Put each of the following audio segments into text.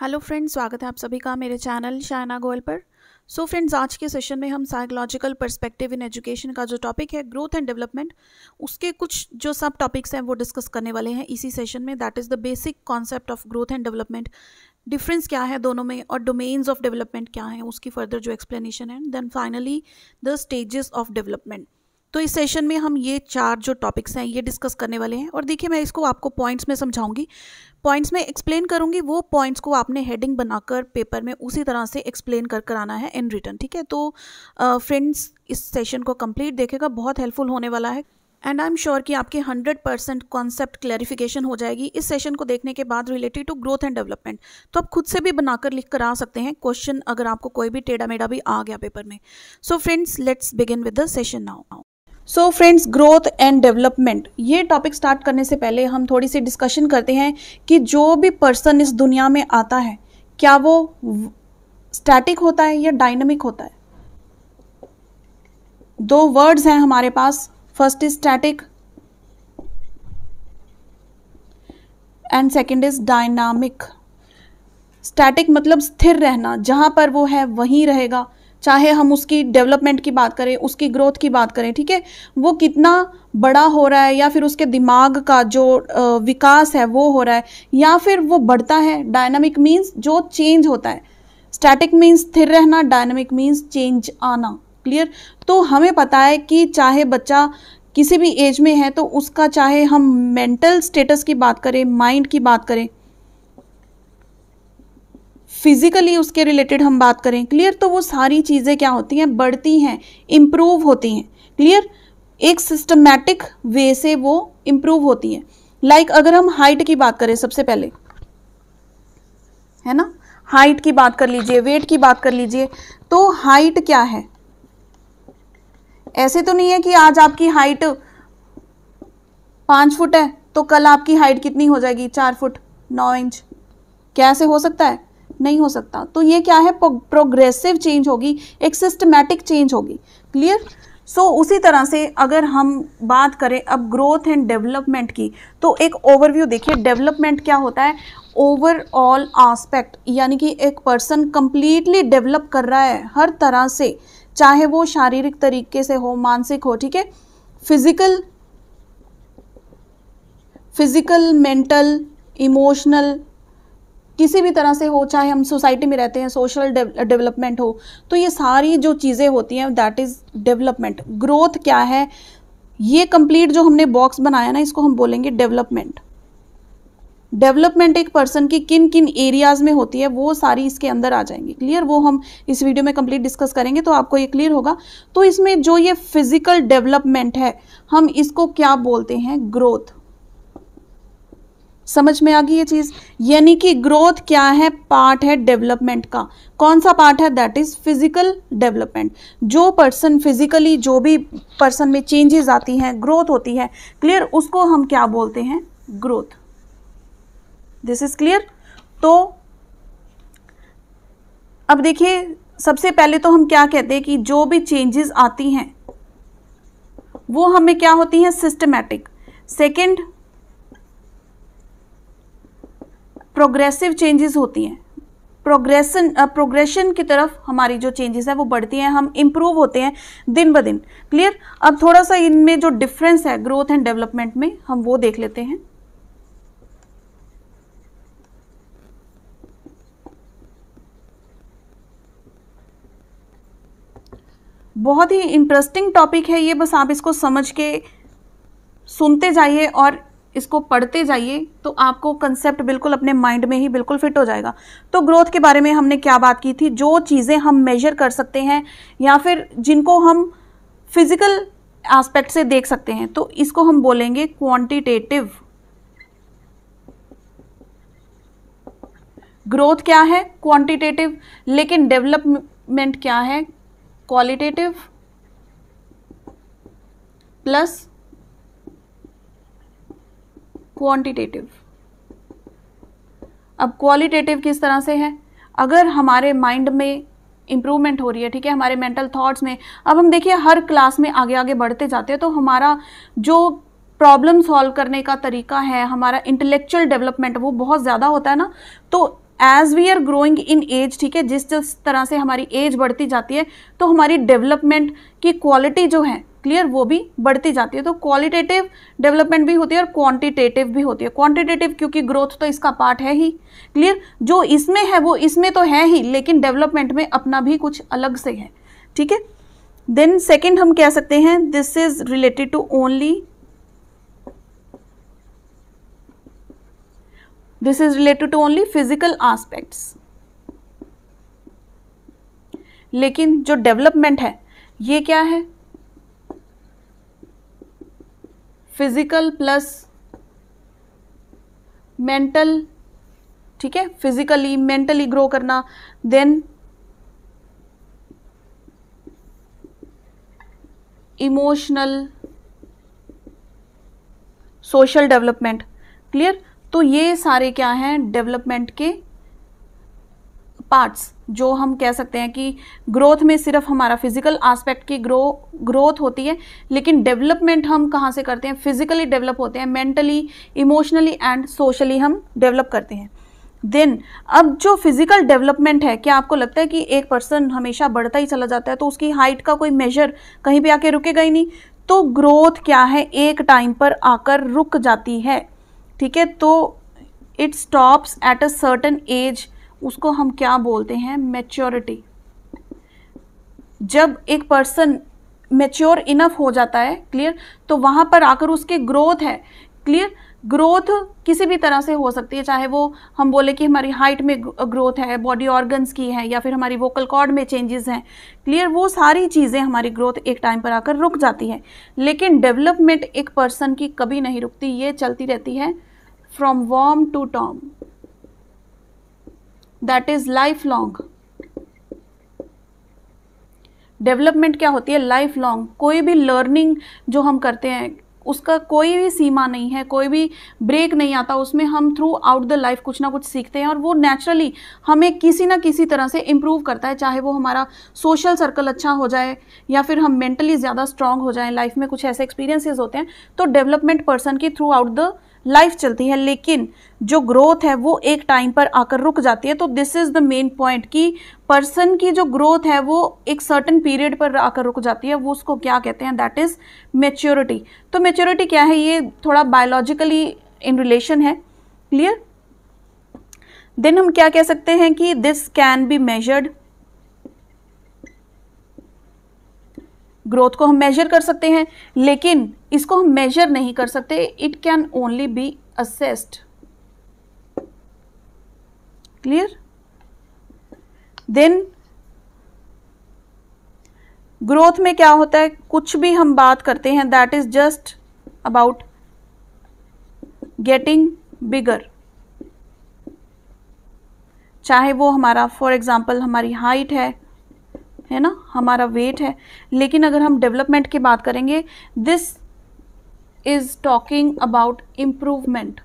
hello friends स्वागत है आप सभी का मेरे चैनल शायना गोयल पर सो so फ्रेंड्स आज के सेशन में हम साइकोलॉजिकल पर्सपेक्टिव इन एजुकेशन का जो टॉपिक है ग्रोथ एंड डेवलपमेंट उसके कुछ जो सब टॉपिक्स हैं वो डिस्कस करने वाले हैं इसी सेशन में that is the basic concept of growth and development difference क्या है दोनों में और डोमेन्स ऑफ डेवलपमेंट क्या है उसकी फर्दर जो एक्सप्लेनेशन है then finally the stages of development तो इस सेशन में हम ये चार जो टॉपिक्स हैं ये डिस्कस करने वाले हैं और देखिए मैं इसको आपको पॉइंट्स में समझाऊंगी पॉइंट्स में एक्सप्लेन करूंगी वो पॉइंट्स को आपने हेडिंग बनाकर पेपर में उसी तरह से एक्सप्लेन कर कर आना है इन रिटर्न ठीक है तो फ्रेंड्स uh, इस सेशन को कम्प्लीट देखेगा बहुत हेल्पफुल होने वाला है एंड आई एम श्योर कि आपके 100 परसेंट कॉन्सेप्ट क्लैरिफिकेशन हो जाएगी इस सेशन को देखने के बाद related to growth and development तो आप खुद से भी बनाकर लिख कर आ सकते हैं क्वेश्चन अगर आपको कोई भी टेढ़ा मेढ़ा भी आ गया पेपर में so friends let's begin with the session now now so friends growth and development ये टॉपिक स्टार्ट करने से पहले हम थोड़ी सी डिस्कशन करते हैं कि जो भी पर्सन इस दुनिया में आता है क्या वो स्टैटिक होता है या डायनमिक होता है दो वर्ड्स हैं हमारे पास first is static and second is dynamic static मतलब स्थिर रहना जहाँ पर वो है वहीं रहेगा चाहे हम उसकी डेवलपमेंट की बात करें उसकी ग्रोथ की बात करें ठीक है वो कितना बड़ा हो रहा है या फिर उसके दिमाग का जो विकास है वो हो रहा है या फिर वो बढ़ता है डायनामिक मीन्स जो चेंज होता है स्टैटिक मीन्स स्थिर रहना डायनामिक मीन्स चेंज आना क्लियर तो हमें पता है कि चाहे बच्चा किसी भी एज में है तो उसका चाहे हम मेंटल स्टेटस की बात करें माइंड की बात करें फिज़िकली उसके रिलेटेड हम बात करें क्लियर तो वो सारी चीज़ें क्या होती हैं बढ़ती हैं इम्प्रूव होती हैं क्लियर एक सिस्टमेटिक वे से वो इम्प्रूव होती हैं लाइक like, अगर हम हाइट की बात करें सबसे पहले है ना हाइट की बात कर लीजिए वेट की बात कर लीजिए तो हाइट क्या है ऐसे तो नहीं है कि आज आपकी हाइट पाँच फुट है तो कल आपकी हाइट कितनी हो जाएगी चार फुट नौ इंच क्या ऐसे हो सकता है नहीं हो सकता तो ये क्या है प्रोग्रेसिव चेंज होगी एक सिस्टमेटिक चेंज होगी क्लियर सो so, उसी तरह से अगर हम बात करें अब ग्रोथ एंड डेवलपमेंट की तो एक ओवरव्यू देखिए डेवलपमेंट क्या होता है ओवरऑल आस्पेक्ट यानी कि एक पर्सन कम्प्लीटली डेवलप कर रहा है हर तरह से चाहे वो शारीरिक तरीके से हो मानसिक हो ठीक है फिजिकल फिजिकल मेंटल इमोशनल किसी भी तरह से हो चाहे हम सोसाइटी में रहते हैं सोशल डेवलपमेंट हो तो ये सारी जो चीज़ें होती हैं दैट इज़ डेवलपमेंट ग्रोथ क्या है ये कंप्लीट जो हमने बॉक्स बनाया ना इसको हम बोलेंगे डेवलपमेंट डेवलपमेंट एक पर्सन की किन किन एरियाज़ में होती है वो सारी इसके अंदर आ जाएंगी क्लियर वो हम इस वीडियो में कंप्लीट डिस्कस करेंगे तो आपको ये क्लियर होगा तो इसमें जो ये फिजिकल डेवलपमेंट है हम इसको क्या बोलते हैं ग्रोथ समझ में आ गई ये चीज़ यानी कि ग्रोथ क्या है पार्ट है डेवलपमेंट का कौन सा पार्ट है दैट इज़ फिजिकल डेवलपमेंट जो पर्सन फिजिकली जो भी पर्सन में चेंजेस आती हैं ग्रोथ होती है क्लियर उसको हम क्या बोलते हैं ग्रोथ दिस इज़ क्लियर तो अब देखिए सबसे पहले तो हम क्या कहते हैं कि जो भी चेंजेस आती हैं वो हमें क्या होती हैं सिस्टमेटिक सेकंड प्रोग्रेसिव चेंजेस होती हैं प्रोग्रेसन प्रोग्रेशन की तरफ हमारी जो चेंजेस है वो बढ़ती हैं हम इम्प्रूव होते हैं दिन ब दिन क्लियर अब थोड़ा सा इनमें जो डिफरेंस है ग्रोथ एंड डेवलपमेंट में हम वो देख लेते हैं बहुत ही इंटरेस्टिंग टॉपिक है ये बस आप इसको समझ के सुनते जाइए और इसको पढ़ते जाइए तो आपको कंसेप्ट बिल्कुल अपने माइंड में ही बिल्कुल फिट हो जाएगा तो ग्रोथ के बारे में हमने क्या बात की थी जो चीज़ें हम मेजर कर सकते हैं या फिर जिनको हम फिज़िकल एस्पेक्ट से देख सकते हैं तो इसको हम बोलेंगे क्वांटिटेटिव ग्रोथ क्या है क्वांटिटेटिव लेकिन डेवलपमेंट क्या है क्वालिटेटिव प्लस क्वांटिटेटिव अब क्वालिटेटिव किस तरह से है अगर हमारे माइंड में इम्प्रूवमेंट हो रही है ठीक है हमारे मेंटल थॉट्स में अब हम देखिए हर क्लास में आगे आगे बढ़ते जाते हैं तो हमारा जो प्रॉब्लम सॉल्व करने का तरीका है हमारा इंटेलेक्चुअल डेवलपमेंट वो बहुत ज़्यादा होता है ना तो as we are growing in age ठीक है जिस जिस तरह से हमारी एज बढ़ती जाती है तो हमारी डेवलपमेंट की क्वालिटी जो है क्लियर वो भी बढ़ती जाती है तो क्वालिटेटिव डेवलपमेंट भी होती है और क्वांटिटेटिव भी होती है क्वांटिटेटिव क्योंकि ग्रोथ तो इसका पार्ट है ही क्लियर जो इसमें है वो इसमें तो है ही लेकिन डेवलपमेंट में अपना भी कुछ अलग से है ठीक है देन सेकेंड हम कह सकते हैं this is related to only this is related to only physical aspect लेकिन जो डेवलपमेंट है ये क्या है फिजिकल प्लस मेंटल ठीक है फिजिकली मेंटली ग्रो करना then emotional social development clear तो ये सारे क्या हैं डेवलपमेंट के पार्ट्स जो हम कह सकते हैं कि ग्रोथ में सिर्फ हमारा फिजिकल एस्पेक्ट की ग्रो ग्रोथ होती है लेकिन डेवलपमेंट हम कहाँ से करते हैं फिजिकली डेवलप होते हैं मेंटली इमोशनली एंड सोशली हम डेवलप करते हैं देन अब जो फिजिकल डेवलपमेंट है क्या आपको लगता है कि एक पर्सन हमेशा बढ़ता ही चला जाता है तो उसकी हाइट का कोई मेजर कहीं भी आके रुकेगा ही नहीं तो ग्रोथ क्या है एक टाइम पर आकर रुक जाती है ठीक है तो it stops at a certain age उसको हम क्या बोलते हैं मेच्योरिटी जब एक पर्सन मेच्योर इनफ हो जाता है क्लियर तो वहाँ पर आकर उसके ग्रोथ है क्लियर ग्रोथ किसी भी तरह से हो सकती है चाहे वो हम बोले कि हमारी हाइट में ग्रोथ है बॉडी ऑर्गन्स की है या फिर हमारी वोकल कॉर्ड में चेंजेस हैं क्लियर वो सारी चीज़ें हमारी ग्रोथ एक टाइम पर आकर रुक जाती है लेकिन डेवलपमेंट एक पर्सन की कभी नहीं रुकती ये चलती रहती है from womb to tomb that is life long development क्या होती है लाइफ लॉन्ग कोई भी लर्निंग जो हम करते हैं उसका कोई भी सीमा नहीं है कोई भी ब्रेक नहीं आता उसमें हम थ्रू आउट द लाइफ कुछ ना कुछ सीखते हैं और वो नेचुरली हमें किसी ना किसी तरह से इम्प्रूव करता है चाहे वो हमारा सोशल सर्कल अच्छा हो जाए या फिर हम मेंटली ज़्यादा स्ट्रांग हो जाएं लाइफ में कुछ ऐसे एक्सपीरियंसेस होते हैं तो डेवलपमेंट पर्सन की थ्रू आउट द लाइफ चलती है लेकिन जो ग्रोथ है वो एक टाइम पर आकर रुक जाती है तो this is the main point कि पर्सन की जो ग्रोथ है वो एक सर्टन पीरियड पर आकर रुक जाती है वो उसको क्या कहते हैं दैट इज़ मेच्योरिटी तो मेच्योरिटी क्या है ये थोड़ा बायोलॉजिकली इन रिलेशन है क्लियर देन हम क्या कह सकते हैं कि this can be measured growth को हम मेजर कर सकते हैं लेकिन इसको हम मेजर नहीं कर सकते it can only be assessed clear then growth में क्या होता है कुछ भी हम बात करते हैं that is just about getting bigger चाहे वो हमारा फॉर एग्जाम्पल हमारी हाइट है है ना हमारा वेट है लेकिन अगर हम डेवलपमेंट की बात करेंगे this is talking about improvement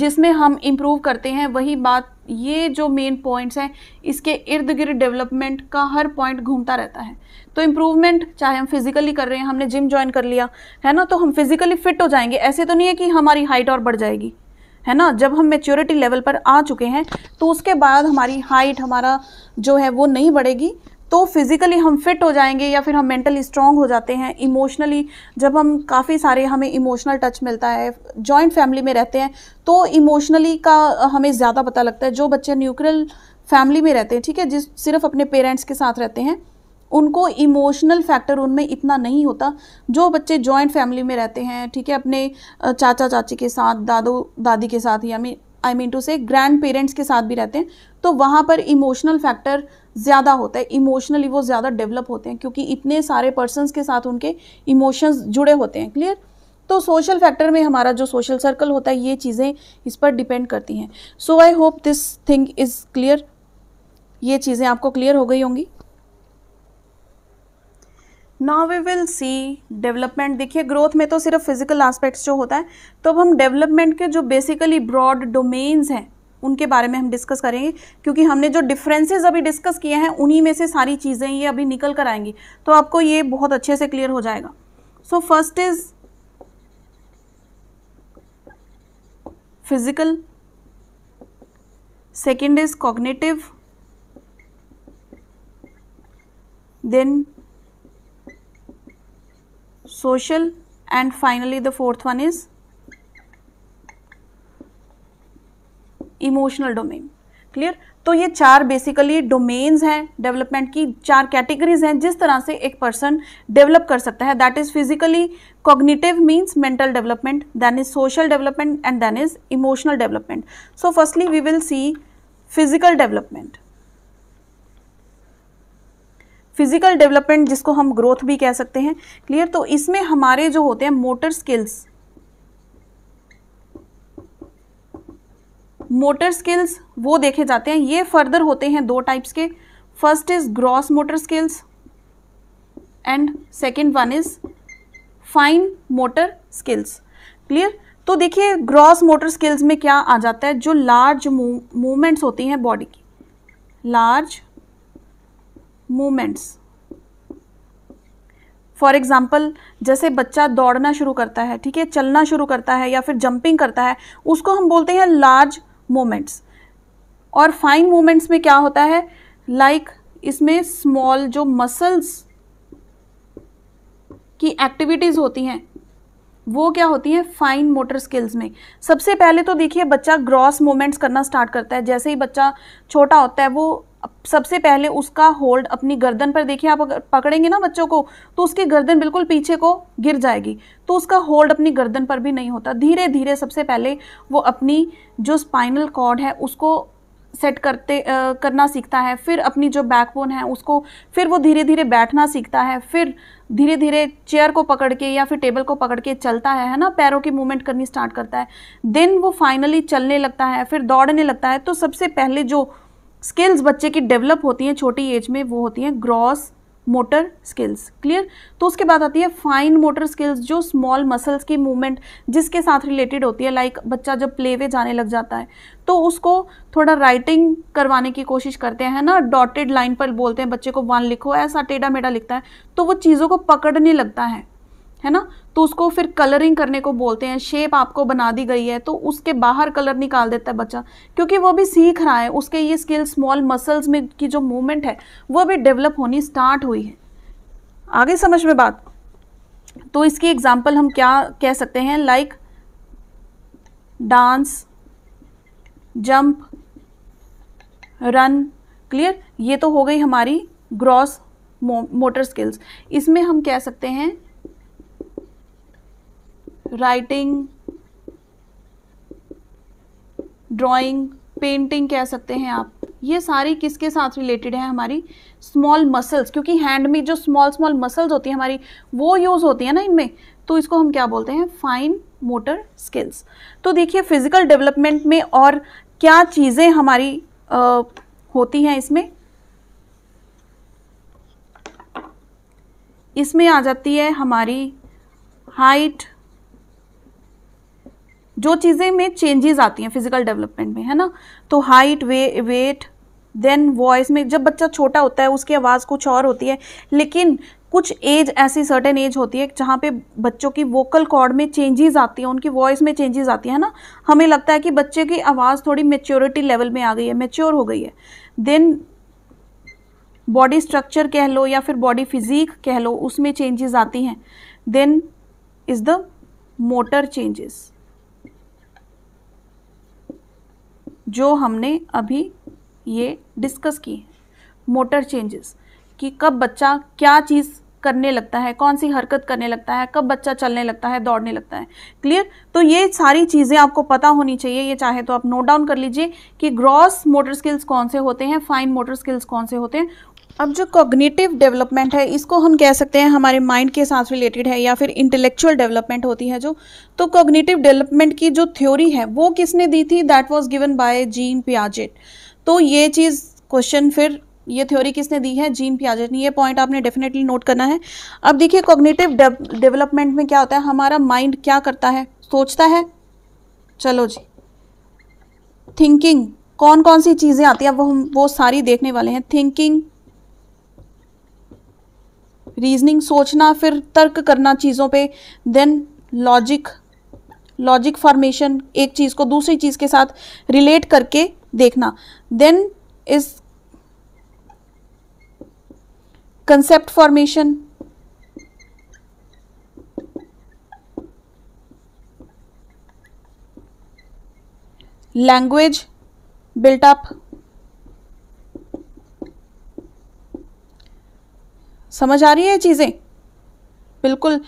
जिसमें हम इम्प्रूव करते हैं वही बात ये जो मेन पॉइंट्स हैं इसके इर्द गिर्द डेवलपमेंट का हर पॉइंट घूमता रहता है तो इम्प्रूवमेंट चाहे हम फिजिकली कर रहे हैं हमने जिम ज्वाइन कर लिया है ना तो हम फिजिकली फिट हो जाएंगे ऐसे तो नहीं है कि हमारी हाइट और बढ़ जाएगी है ना जब हम मेच्योरिटी लेवल पर आ चुके हैं तो उसके बाद हमारी हाइट हमारा जो है वो नहीं बढ़ेगी तो फिज़िकली हम फिट हो जाएंगे या फिर हम मेंटली स्ट्रांग हो जाते हैं इमोशनली जब हम काफ़ी सारे हमें इमोशनल टच मिलता है जॉइंट फैमिली में रहते हैं तो इमोशनली का हमें ज़्यादा पता लगता है जो बच्चे न्यूक्रियल फैमिली में रहते हैं ठीक है जिस सिर्फ अपने पेरेंट्स के साथ रहते हैं उनको इमोशनल फैक्टर उनमें इतना नहीं होता जो बच्चे जॉइंट फैमिली में रहते हैं ठीक है अपने चाचा चाची के साथ दादो दादी के साथ या I mean to say grandparents के साथ भी रहते हैं तो वहाँ पर इमोशनल फैक्टर ज़्यादा होता है इमोशनली वो ज़्यादा डेवलप होते हैं क्योंकि इतने सारे पर्सनस के साथ उनके इमोशंस जुड़े होते हैं क्लियर तो सोशल फैक्टर में हमारा जो सोशल सर्कल होता है ये चीज़ें इस पर डिपेंड करती हैं so I hope this thing is clear ये चीज़ें आपको क्लियर हो गई होंगी now we will see development देखिए ग्रोथ में तो सिर्फ फिजिकल आस्पेक्ट्स जो होता है तो अब हम डेवलपमेंट के जो बेसिकली ब्रॉड डोमेन्स हैं उनके बारे में हम डिस्कस करेंगे क्योंकि हमने जो डिफरेंसेस अभी डिस्कस किए हैं उन्हीं में से सारी चीज़ें ये अभी निकल कर आएंगी तो आपको ये बहुत अच्छे से क्लियर हो जाएगा so first is physical second is cognitive then social and finally the fourth one is emotional domain clear तो ये चार बेसिकली डोमेन्स हैं डेवलपमेंट की चार कैटेगरीज हैं जिस तरह से एक पर्सन डेवलप कर सकता है that is physically cognitive means mental development then is social development and then is emotional development so firstly we will see physical development physical development जिसको हम ग्रोथ भी कह सकते हैं क्लियर तो इसमें हमारे जो होते हैं मोटर स्किल्स मोटर स्किल्स वो देखे जाते हैं ये फर्दर होते हैं दो टाइप्स के first is gross motor skills and second one is fine motor skills clear तो देखिए ग्रॉस मोटर स्किल्स में क्या आ जाता है जो लार्ज मूवमेंट्स होती हैं बॉडी की लार्ज मूवमेंट्स फॉर एग्जाम्पल जैसे बच्चा दौड़ना शुरू करता है ठीक है चलना शुरू करता है या फिर जंपिंग करता है उसको हम बोलते हैं लार्ज मोमेंट्स और फाइन मोमेंट्स में क्या होता है लाइक like, इसमें स्मॉल जो मसल्स की एक्टिविटीज़ होती हैं वो क्या होती हैं फाइन मोटर स्किल्स में सबसे पहले तो देखिए बच्चा ग्रॉस मोमेंट्स करना स्टार्ट करता है जैसे ही बच्चा छोटा होता है वो सबसे पहले उसका होल्ड अपनी गर्दन पर देखिए आप अगर पकड़ेंगे ना बच्चों को तो उसकी गर्दन बिल्कुल पीछे को गिर जाएगी तो उसका होल्ड अपनी गर्दन पर भी नहीं होता धीरे धीरे सबसे पहले वो अपनी जो स्पाइनल कॉर्ड है उसको सेट करते आ, करना सीखता है फिर अपनी जो बैकबोन है उसको फिर वो धीरे धीरे बैठना सीखता है फिर धीरे धीरे चेयर को पकड़ के या फिर टेबल को पकड़ के चलता है है ना पैरों की मूवमेंट करनी स्टार्ट करता है देन वो फाइनली चलने लगता है फिर दौड़ने लगता है तो सबसे पहले जो स्किल्स बच्चे की डेवलप होती हैं छोटी एज में वो होती हैं ग्रॉस मोटर स्किल्स क्लियर तो उसके बाद आती है फाइन मोटर स्किल्स जो स्मॉल मसल्स की मूवमेंट जिसके साथ रिलेटेड होती है लाइक like बच्चा जब प्ले वे जाने लग जाता है तो उसको थोड़ा राइटिंग करवाने की कोशिश करते हैं ना डॉटेड लाइन पर बोलते हैं बच्चे को वन लिखो ऐसा टेढ़ा मेढ़ा लिखता है तो वो चीज़ों को पकड़ने लगता है है ना तो उसको फिर कलरिंग करने को बोलते हैं शेप आपको बना दी गई है तो उसके बाहर कलर निकाल देता है बच्चा क्योंकि वो भी सीख रहा है उसके ये स्किल स्मॉल मसल्स में की जो मूवमेंट है वो भी डेवलप होनी स्टार्ट हुई है आगे समझ में बात तो इसकी एग्जाम्पल हम क्या कह सकते हैं like dance jump run clear ये तो हो गई हमारी ग्रॉस मोटर स्किल्स इसमें हम कह सकते हैं राइटिंग ड्राइंग पेंटिंग कह सकते हैं आप ये सारी किसके साथ रिलेटेड है हमारी स्मॉल मसल्स क्योंकि हैंड में जो स्मॉल स्मॉल मसल्स होती है हमारी वो यूज़ होती है ना इनमें तो इसको हम क्या बोलते हैं फाइन मोटर स्किल्स तो देखिए फिजिकल डेवलपमेंट में और क्या चीज़ें हमारी आ, होती हैं इसमें इसमें आ जाती है हमारी हाइट जो चीज़ें में चेंजेस आती हैं फिजिकल डेवलपमेंट में है ना तो हाइट वे वेट देन वॉइस में जब बच्चा छोटा होता है उसकी आवाज़ कुछ और होती है लेकिन कुछ एज ऐसी सर्टेन एज होती है जहाँ पे बच्चों की वोकल कॉर्ड में चेंजेस आती हैं उनकी वॉइस में चेंजेस आती है ना हमें लगता है कि बच्चे की आवाज़ थोड़ी मेच्योरिटी लेवल में आ गई है मेच्योर हो गई है देन बॉडी स्ट्रक्चर कह लो या फिर बॉडी फिजीक कह लो उसमें चेंजेस आती हैं then is the motor changes जो हमने अभी ये डिस्कस की मोटर चेंजेस कि कब बच्चा क्या चीज़ करने लगता है कौन सी हरकत करने लगता है कब बच्चा चलने लगता है दौड़ने लगता है क्लियर तो ये सारी चीज़ें आपको पता होनी चाहिए ये चाहे तो आप नोट डाउन कर लीजिए कि ग्रॉस मोटर स्किल्स कौन से होते हैं फाइन मोटर स्किल्स कौन से होते हैं अब जो कॉग्निटिव डेवलपमेंट है इसको हम कह सकते हैं हमारे माइंड के साथ रिलेटेड है या फिर इंटेलेक्चुअल डेवलपमेंट होती है जो तो कॉग्निटिव डेवलपमेंट की जो थ्योरी है वो किसने दी थी that was given by Jean Piaget तो ये चीज़ क्वेश्चन फिर ये थ्योरी किसने दी है जीन पियाजेट ने ये पॉइंट आपने डेफिनेटली नोट करना है अब देखिए कॉग्निटिव डेवलपमेंट में क्या होता है हमारा माइंड क्या करता है सोचता है चलो जी थिंकिंग कौन कौन सी चीज़ें आती हैं वो हम वो सारी देखने वाले हैं थिंकिंग रीजनिंग सोचना फिर तर्क करना चीज़ों पे देन लॉजिक लॉजिक फॉर्मेशन एक चीज़ को दूसरी चीज़ के साथ रिलेट करके देखना then is concept formation language built up समझ आ रही है चीज़ें बिल्कुल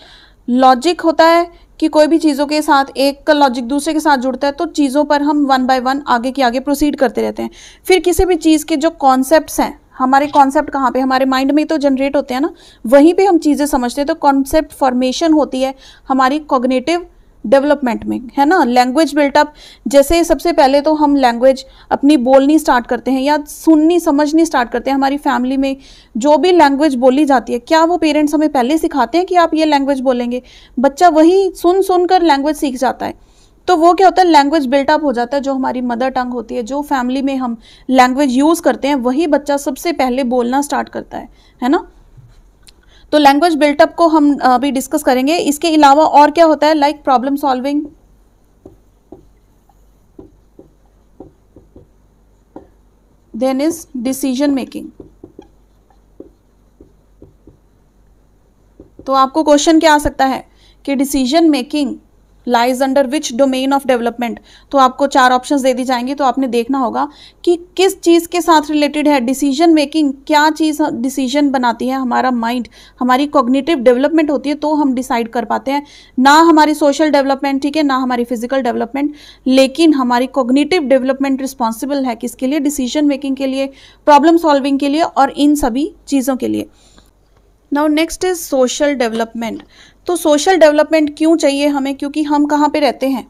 लॉजिक होता है कि कोई भी चीज़ों के साथ एक का लॉजिक दूसरे के साथ जुड़ता है तो चीज़ों पर हम वन बाय वन आगे की आगे प्रोसीड करते रहते हैं फिर किसी भी चीज़ के जो कॉन्सेप्ट्स हैं हमारे कॉन्सेप्ट कहाँ पे हमारे माइंड में तो जनरेट होते हैं ना वहीं पे हम चीज़ें समझते हैं तो कॉन्सेप्ट फॉर्मेशन होती है हमारी कॉग्नेटिव डेवलपमेंट में है ना लैंग्वेज बिल्टअप जैसे सबसे पहले तो हम लैंग्वेज अपनी बोलनी स्टार्ट करते हैं या सुननी समझनी स्टार्ट करते हैं हमारी फैमिली में जो भी लैंग्वेज बोली जाती है क्या वो पेरेंट्स हमें पहले सिखाते हैं कि आप ये लैंग्वेज बोलेंगे बच्चा वही सुन सुन कर लैंग्वेज सीख जाता है तो वो क्या होता है लैंग्वेज बिल्टअप हो जाता है जो हमारी मदर टंग होती है जो फैमिली में हम लैंग्वेज यूज़ करते हैं वही बच्चा सबसे पहले बोलना स्टार्ट करता है है ना तो लैंग्वेज बिल्टअप को हम अभी डिस्कस करेंगे इसके अलावा और क्या होता है like problem solving then is decision making तो आपको क्वेश्चन क्या आ सकता है कि decision making lies under which domain of development तो आपको चार ऑप्शन दे दी जाएंगी तो आपने देखना होगा कि किस चीज़ के साथ रिलेटेड है डिसीजन मेकिंग क्या चीज़ डिसीजन बनाती है हमारा माइंड हमारी कॉग्निटिव डेवलपमेंट होती है तो हम डिसाइड कर पाते हैं ना हमारी सोशल डेवलपमेंट ठीक है ना हमारी फिजिकल डेवलपमेंट लेकिन हमारी कॉग्निटिव डेवलपमेंट रिस्पॉन्सिबल है किसके लिए डिसीजन मेकिंग के लिए प्रॉब्लम सॉल्विंग के लिए और इन सभी चीज़ों के लिए now next is social development तो सोशल डेवलपमेंट क्यों चाहिए हमें क्योंकि हम कहाँ पे रहते हैं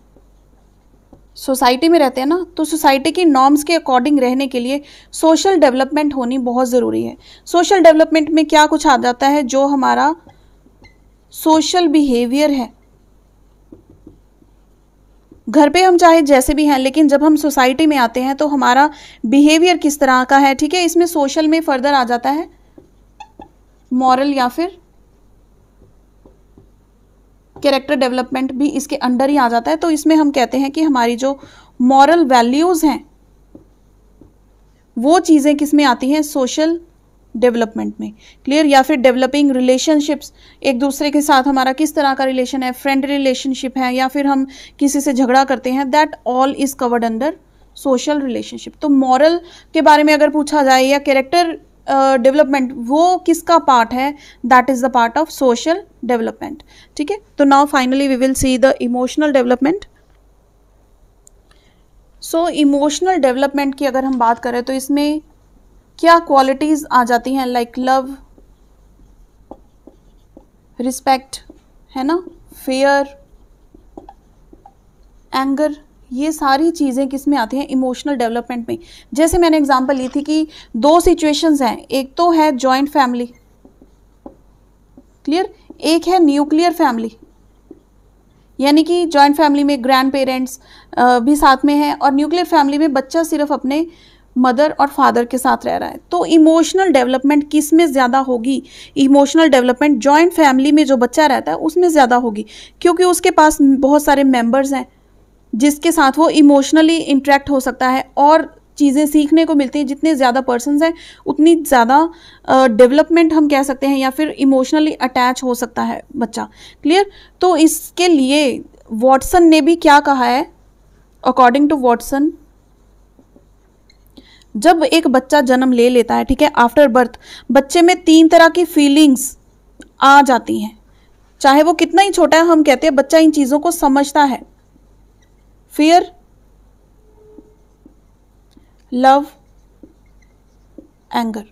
सोसाइटी में रहते हैं ना तो सोसाइटी की नॉर्म्स के अकॉर्डिंग रहने के लिए सोशल डेवलपमेंट होनी बहुत ज़रूरी है सोशल डेवलपमेंट में क्या कुछ आ जाता है जो हमारा सोशल बिहेवियर है घर पे हम चाहे जैसे भी हैं लेकिन जब हम सोसाइटी में आते हैं तो हमारा बिहेवियर किस तरह का है ठीक है इसमें सोशल में फर्दर आ जाता है मॉरल या फिर कैरेक्टर डेवलपमेंट भी इसके अंडर ही आ जाता है तो इसमें हम कहते हैं कि हमारी जो मॉरल वैल्यूज़ हैं वो चीज़ें किस में आती हैं सोशल डेवलपमेंट में क्लियर या फिर डेवलपिंग रिलेशनशिप्स एक दूसरे के साथ हमारा किस तरह का रिलेशन है फ्रेंड रिलेशनशिप है या फिर हम किसी से झगड़ा करते हैं that all is covered under social relationship तो मॉरल के बारे में अगर पूछा जाए या कैरेक्टर डेवलपमेंट वो किसका पार्ट है that is the part of social development ठीक है तो now finally we will see the emotional development so emotional development की अगर हम बात करें तो इसमें क्या क्वालिटीज़ आ जाती हैं लाइक लव रिस्पेक्ट है ना फेयर एंगर ये सारी चीज़ें किस में आती हैं इमोशनल डेवलपमेंट में जैसे मैंने एग्जांपल ली थी कि दो सिचुएशंस हैं एक तो है जॉइंट फैमिली क्लियर एक है न्यूक्लियर फैमिली यानी कि जॉइंट फैमिली में ग्रैंड पेरेंट्स भी साथ में हैं और न्यूक्लियर फैमिली में बच्चा सिर्फ अपने मदर और फादर के साथ रह रहा है तो इमोशनल डेवलपमेंट किस में ज़्यादा होगी इमोशनल डेवलपमेंट जॉइंट फैमिली में जो बच्चा रहता है उसमें ज़्यादा होगी क्योंकि उसके पास बहुत सारे मेम्बर्स हैं जिसके साथ वो इमोशनली इंट्रैक्ट हो सकता है और चीज़ें सीखने को मिलती हैं जितने ज़्यादा पर्सनस हैं उतनी ज़्यादा डेवलपमेंट हम कह सकते हैं या फिर इमोशनली अटैच हो सकता है बच्चा क्लियर तो इसके लिए वॉटसन ने भी क्या कहा है अकॉर्डिंग टू वॉटसन जब एक बच्चा जन्म ले लेता है ठीक है आफ्टर बर्थ बच्चे में तीन तरह की फीलिंग्स आ जाती हैं चाहे वो कितना ही छोटा है हम कहते हैं बच्चा इन चीज़ों को समझता है फियर लव एंगर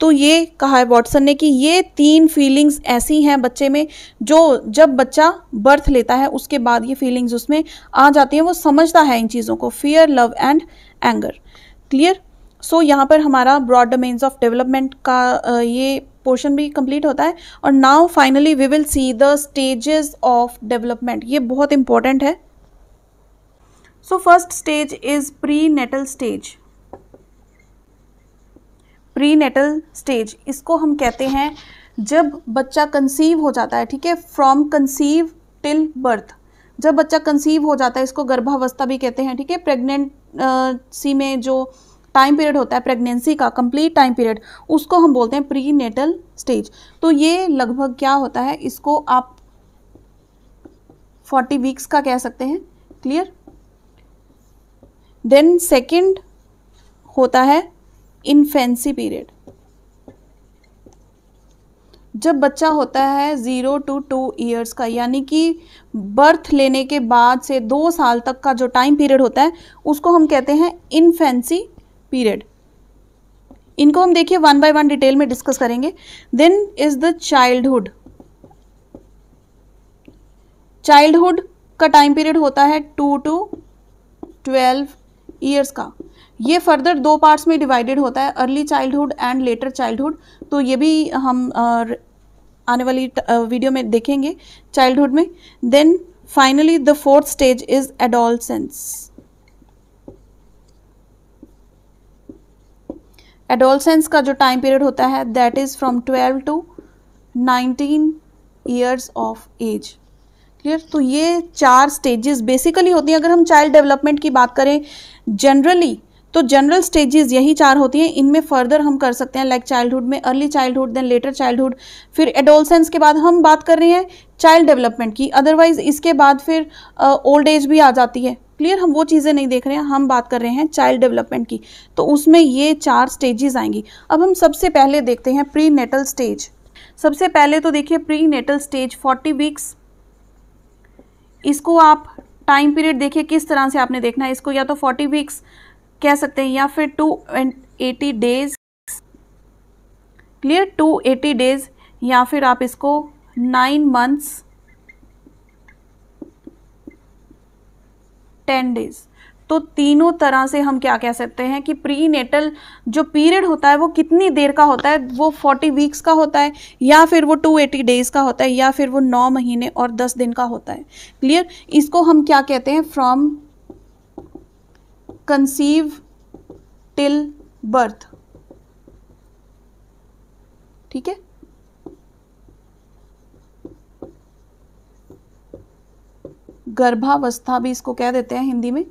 तो ये कहा है वॉटसन ने कि ये तीन फीलिंग्स ऐसी हैं बच्चे में जो जब बच्चा बर्थ लेता है उसके बाद ये फीलिंग्स उसमें आ जाती हैं वो समझता है इन चीज़ों को fear love and anger clear so यहाँ पर हमारा ब्रॉड डोमेन्स ऑफ डेवलपमेंट का ये पोर्शन भी कंप्लीट होता है और now finally we will see the stages of development ये बहुत इंपॉर्टेंट है so first stage is prenatal stage prenatal stage इसको हम कहते हैं जब बच्चा कंसीव हो जाता है ठीक है फ्रॉम कंसीव टिल बर्थ जब बच्चा कंसीव हो जाता है इसको गर्भावस्था भी कहते हैं ठीक है प्रेगनेंसी में जो टाइम पीरियड होता है प्रेगनेंसी का कंप्लीट टाइम पीरियड उसको हम बोलते हैं प्री नेटल स्टेज तो ये लगभग क्या होता है इसको आप 40 वीक्स का कह सकते हैं क्लियर देन सेकंड होता है इन्फेंसी पीरियड जब बच्चा होता है ज़ीरो टू टू ईयर्स का यानी कि बर्थ लेने के बाद से दो साल तक का जो टाइम पीरियड होता है उसको हम कहते हैं इन्फेंसी पीरियड इनको हम देखिए वन बाय वन डिटेल में डिस्कस करेंगे then is the childhood childhood का टाइम पीरियड होता है टू टू ट्वेल्व ईयर्स का ये फर्दर दो पार्ट्स में डिवाइडेड होता है early childhood and later childhood तो ये भी हम आने वाली वीडियो में देखेंगे चाइल्डहुड में then finally the fourth stage is adolescence adolescence का जो टाइम पीरियड होता है that is from twelve to nineteen years of age clear तो ये चार स्टेजेस बेसिकली होती हैं अगर हम चाइल्ड डेवलपमेंट की बात करें जनरली तो जनरल स्टेजेस यही चार होती हैं इनमें फर्दर हम कर सकते हैं लाइक चाइल्डहुड में early childhood then later childhood फिर एडोलसेंस के बाद हम बात कर रहे हैं चाइल्ड डेवलपमेंट की अदरवाइज इसके बाद फिर ओल्ड uh, एज भी आ जाती है क्लियर हम वो चीज़ें नहीं देख रहे हैं हम बात कर रहे हैं चाइल्ड डेवलपमेंट की तो उसमें ये चार स्टेजेस आएंगी अब हम सबसे पहले देखते हैं प्री नेटल स्टेज सबसे पहले तो देखिए प्री नेटल स्टेज 40 वीक्स इसको आप टाइम पीरियड देखिए किस तरह से आपने देखना है इसको या तो फोर्टी वीक्स कह सकते हैं या फिर two eighty days clear two eighty days या फिर आप इसको नाइन मंथ्स टेन डेज तो तीनों तरह से हम क्या कह सकते हैं कि प्री नेटल जो पीरियड होता है वो कितनी देर का होता है वो फोर्टी वीक्स का होता है या फिर वो टू एटी डेज़ का होता है या फिर वो नौ महीने और दस दिन का होता है क्लियर इसको हम क्या कहते हैं फ्रॉम कंसीव टिल बर्थ ठीक है गर्भावस्था भी इसको कह देते हैं हिंदी में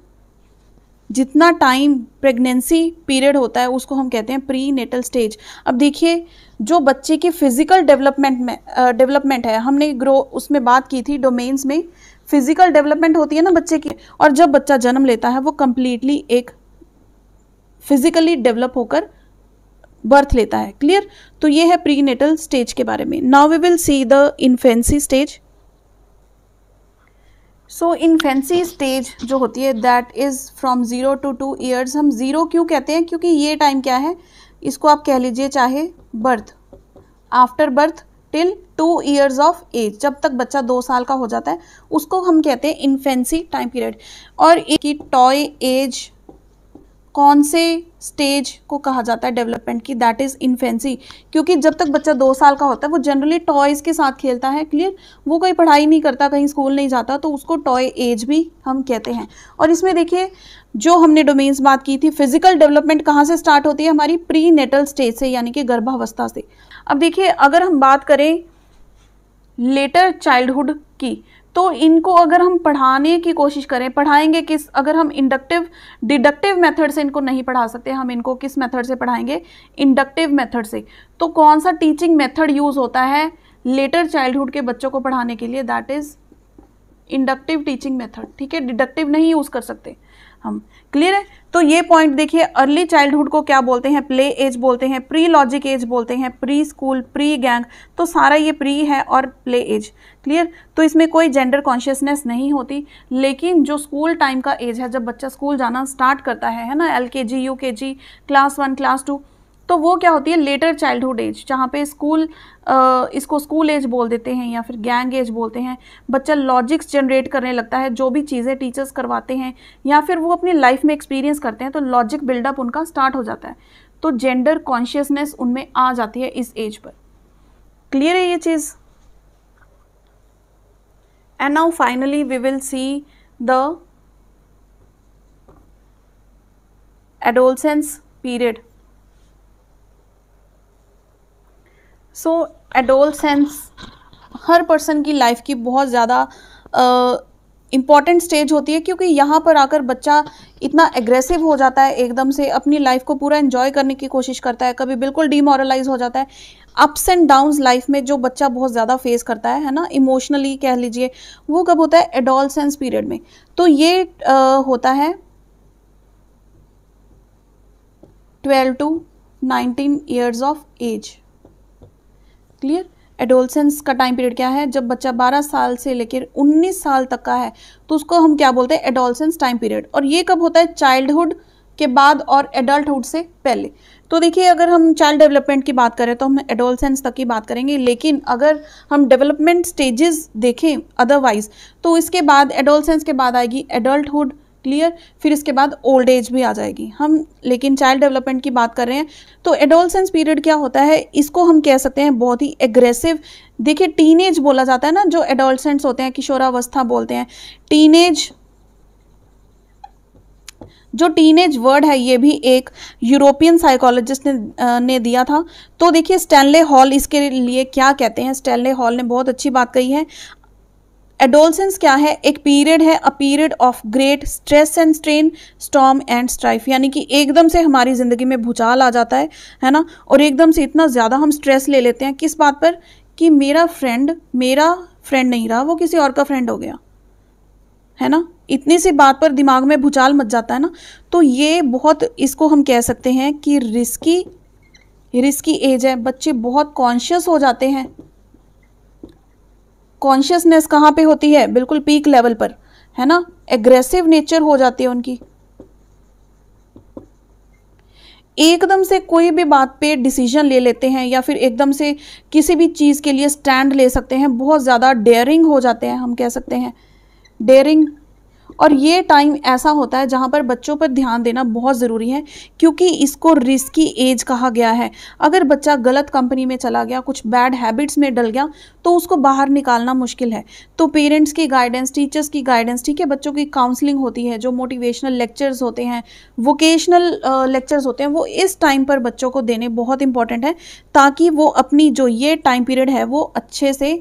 जितना टाइम प्रेगनेंसी पीरियड होता है उसको हम कहते हैं प्री नेटल स्टेज अब देखिए जो बच्चे के फिजिकल डेवलपमेंट में डेवलपमेंट है हमने ग्रो उसमें बात की थी डोमेन्स में फिजिकल डेवलपमेंट होती है ना बच्चे की और जब बच्चा जन्म लेता है वो कम्प्लीटली एक फिजिकली डेवलप होकर बर्थ लेता है क्लियर तो ये है प्री नेटल स्टेज के बारे में now we will see the infancy stage so infancy stage जो होती है that is from zero to two years हम ज़ीरो क्यों कहते हैं क्योंकि ये टाइम क्या है इसको आप कह लीजिए चाहे birth after birth till two years of age जब तक बच्चा दो साल का हो जाता है उसको हम कहते हैं इन्फेंसी टाइम पीरियड और एक टॉय एज कौन से स्टेज को कहा जाता है डेवलपमेंट की दैट इज़ इन्फेंसी क्योंकि जब तक बच्चा दो साल का होता है वो जनरली टॉयज़ के साथ खेलता है क्लियर वो कोई पढ़ाई नहीं करता कहीं स्कूल नहीं जाता तो उसको टॉय एज भी हम कहते हैं और इसमें देखिए जो हमने डोमेन्स बात की थी फिजिकल डेवलपमेंट कहाँ से स्टार्ट होती है हमारी प्री नेटल स्टेज से यानी कि गर्भावस्था से अब देखिए अगर हम बात करें लेटर चाइल्डहुड की तो इनको अगर हम पढ़ाने की कोशिश करें पढ़ाएंगे किस अगर हम इंडक्टिव डिडक्टिव मेथड से इनको नहीं पढ़ा सकते हम इनको किस मेथड से पढ़ाएंगे इंडक्टिव मेथड से तो कौन सा टीचिंग मेथड यूज़ होता है लेटर चाइल्डहुड के बच्चों को पढ़ाने के लिए that is inductive teaching method ठीक है डिडक्टिव नहीं यूज़ कर सकते हम क्लियर है तो ये पॉइंट देखिए अर्ली चाइल्डहुड को क्या बोलते हैं प्ले एज बोलते हैं प्री लॉजिक एज बोलते हैं प्री स्कूल प्री गैंग तो सारा ये प्री है और प्ले एज क्लियर तो इसमें कोई जेंडर कॉन्शियसनेस नहीं होती लेकिन जो स्कूल टाइम का एज है जब बच्चा स्कूल जाना स्टार्ट करता है है ना एल के G U K G class one class two तो वो क्या होती है लेटर चाइल्डहुड एज जहाँ पे स्कूल इसको स्कूल एज बोल देते हैं या फिर गैंग एज बोलते हैं बच्चा लॉजिक्स जनरेट करने लगता है जो भी चीज़ें टीचर्स करवाते हैं या फिर वो अपनी लाइफ में एक्सपीरियंस करते हैं तो लॉजिक बिल्डअप उनका स्टार्ट हो जाता है तो जेंडर कॉन्शियसनेस उनमें आ जाती है इस एज पर क्लियर है ये चीज़ and now finally we will see the adolescence period so adolescence हर पर्सन की लाइफ की बहुत ज़्यादा इम्पॉर्टेंट स्टेज होती है क्योंकि यहाँ पर आकर बच्चा इतना एग्रेसिव हो जाता है एकदम से अपनी लाइफ को पूरा इन्जॉय करने की कोशिश करता है कभी बिल्कुल डीमोरलाइज हो जाता है अप्स एंड डाउन्स लाइफ में जो बच्चा बहुत ज़्यादा फेस करता है है ना इमोशनली कह लीजिए वो कब होता है एडोलसेंस पीरियड में तो ये आ, होता है twelve to nineteen years of age clear adolescence का टाइम पीरियड क्या है जब बच्चा 12 साल से लेकर 19 साल तक का है तो उसको हम क्या बोलते हैं एडोलसेंस टाइम पीरियड और ये कब होता है चाइल्डहुड के बाद और एडल्टहुड से पहले तो देखिए अगर हम चाइल्ड डेवलपमेंट की बात करें तो हम एडोलसेंस तक की बात करेंगे लेकिन अगर हम डेवलपमेंट स्टेजेस देखें अदरवाइज तो इसके बाद एडोलसेंस के बाद आएगी एडल्टहुड क्लियर फिर इसके बाद ओल्ड एज भी आ जाएगी हम लेकिन चाइल्ड डेवलपमेंट की बात कर रहे हैं तो एडोलसेंस पीरियड क्या होता है इसको हम कह सकते हैं बहुत ही एग्रेसिव देखिए टीनेज बोला जाता है ना जो एडोलसेंट्स होते हैं किशोरावस्था बोलते हैं टीनेज जो टीनेज वर्ड है ये भी एक यूरोपियन साइकोलॉजिस्ट ने ने दिया था तो देखिए स्टैनले हॉल इसके लिए क्या कहते हैं स्टैनले हॉल ने बहुत अच्छी बात कही है एडोलसेंस क्या है एक पीरियड है a period of great stress and strain storm and strife यानी कि एकदम से हमारी ज़िंदगी में भूचाल आ जाता है है ना और एकदम से इतना ज़्यादा हम स्ट्रेस ले लेते हैं किस बात पर कि मेरा फ्रेंड मेरा फ्रेंड नहीं रहा वो किसी और का फ्रेंड हो गया है ना इतनी सी बात पर दिमाग में भूचाल मच जाता है ना तो ये बहुत इसको हम कह सकते हैं कि रिस्की रिस्की एज है बच्चे बहुत कॉन्शियस हो जाते हैं कॉन्शियसनेस कहाँ पे होती है बिल्कुल पीक लेवल पर है ना एग्रेसिव नेचर हो जाती है उनकी एकदम से कोई भी बात पे डिसीजन ले लेते हैं या फिर एकदम से किसी भी चीज़ के लिए स्टैंड ले सकते हैं बहुत ज़्यादा डेयरिंग हो जाते हैं हम कह सकते हैं डेयरिंग और ये टाइम ऐसा होता है जहाँ पर बच्चों पर ध्यान देना बहुत ज़रूरी है क्योंकि इसको रिस्की एज कहा गया है अगर बच्चा गलत कंपनी में चला गया कुछ बैड हैबिट्स में डल गया तो उसको बाहर निकालना मुश्किल है तो पेरेंट्स की गाइडेंस टीचर्स की गाइडेंस ठीक है बच्चों की काउंसलिंग होती है जो मोटिवेशनल लेक्चर्स होते हैं वोकेशनल लेक्चर्स होते हैं वो इस टाइम पर बच्चों को देने बहुत इंपॉर्टेंट है ताकि वो अपनी जो ये टाइम पीरियड है वो अच्छे से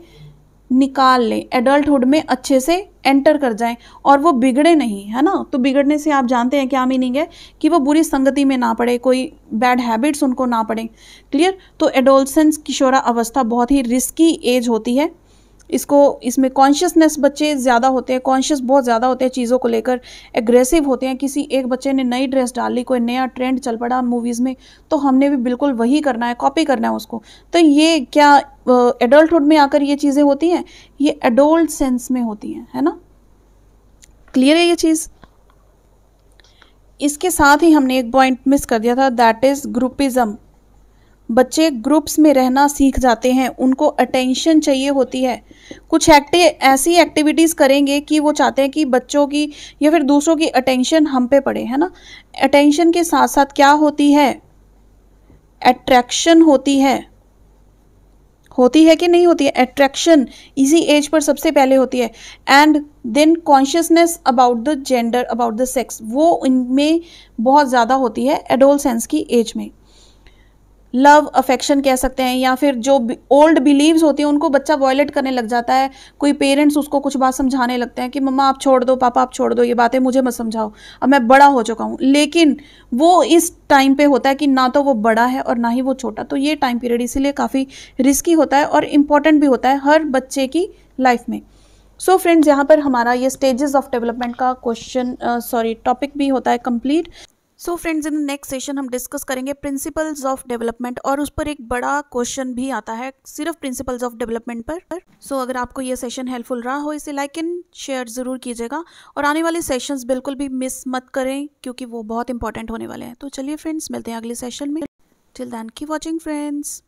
निकाल लें एडल्टहुड में अच्छे से एंटर कर जाएं और वो बिगड़े नहीं है ना तो बिगड़ने से आप जानते हैं क्या मीनिंग है कि वो बुरी संगति में ना पड़े कोई बैड हैबिट्स उनको ना पड़े क्लियर तो एडोलसेंस किशोरा अवस्था बहुत ही रिस्की एज होती है इसको इसमें कॉन्शियसनेस बच्चे ज़्यादा होते हैं कॉन्शियस बहुत ज़्यादा होते हैं चीज़ों को लेकर एग्रेसिव होते हैं किसी एक बच्चे ने नई ड्रेस डाल ली कोई नया ट्रेंड चल पड़ा मूवीज़ में तो हमने भी बिल्कुल वही करना है कॉपी करना है उसको तो ये क्या एडल्टहुड में आकर ये चीज़ें होती हैं ये एडोल्ट सेंस में होती हैं है ना क्लियर है ये चीज़ इसके साथ ही हमने एक पॉइंट मिस कर दिया था दैट इज़ ग्रुपिज़म बच्चे ग्रुप्स में रहना सीख जाते हैं उनको अटेंशन चाहिए होती है कुछ एक्टि ऐसी एक्टिविटीज़ करेंगे कि वो चाहते हैं कि बच्चों की या फिर दूसरों की अटेंशन हम पे पड़े है ना अटेंशन के साथ साथ क्या होती है अट्रैक्शन होती है होती है कि नहीं होती है अट्रैक्शन इसी एज पर सबसे पहले होती है and then consciousness about the gender about the sex वो इनमें बहुत ज़्यादा होती है सेंस की एज में लव अफेक्शन कह सकते हैं या फिर जो ओल्ड बिलीव्स होती हैं उनको बच्चा वॉयलेट करने लग जाता है कोई पेरेंट्स उसको कुछ बात समझाने लगते हैं कि मम्मा आप छोड़ दो पापा आप छोड़ दो ये बातें मुझे मत समझाओ अब मैं बड़ा हो चुका हूँ लेकिन वो इस टाइम पे होता है कि ना तो वो बड़ा है और ना ही वो छोटा तो ये टाइम पीरियड इसीलिए काफ़ी रिस्की होता है और इम्पॉर्टेंट भी होता है हर बच्चे की लाइफ में सो फ्रेंड्स यहाँ पर हमारा ये स्टेजेस ऑफ डेवलपमेंट का क्वेश्चन सॉरी टॉपिक भी होता है complete so friends in the next session हम डिस्कस करेंगे प्रिंसिपल्स ऑफ डेवलपमेंट और उस पर एक बड़ा क्वेश्चन भी आता है सिर्फ प्रिंसिपल्स ऑफ डेवलपमेंट पर सो so, अगर आपको ये सेशन हेल्पफुल रहा हो इसे लाइक एंड शेयर ज़रूर कीजिएगा और आने वाले सेशंस बिल्कुल भी मिस मत करें क्योंकि वो बहुत इंपॉर्टेंट होने वाले हैं तो चलिए फ्रेंड्स मिलते हैं अगले सेशन में till then keep watching friends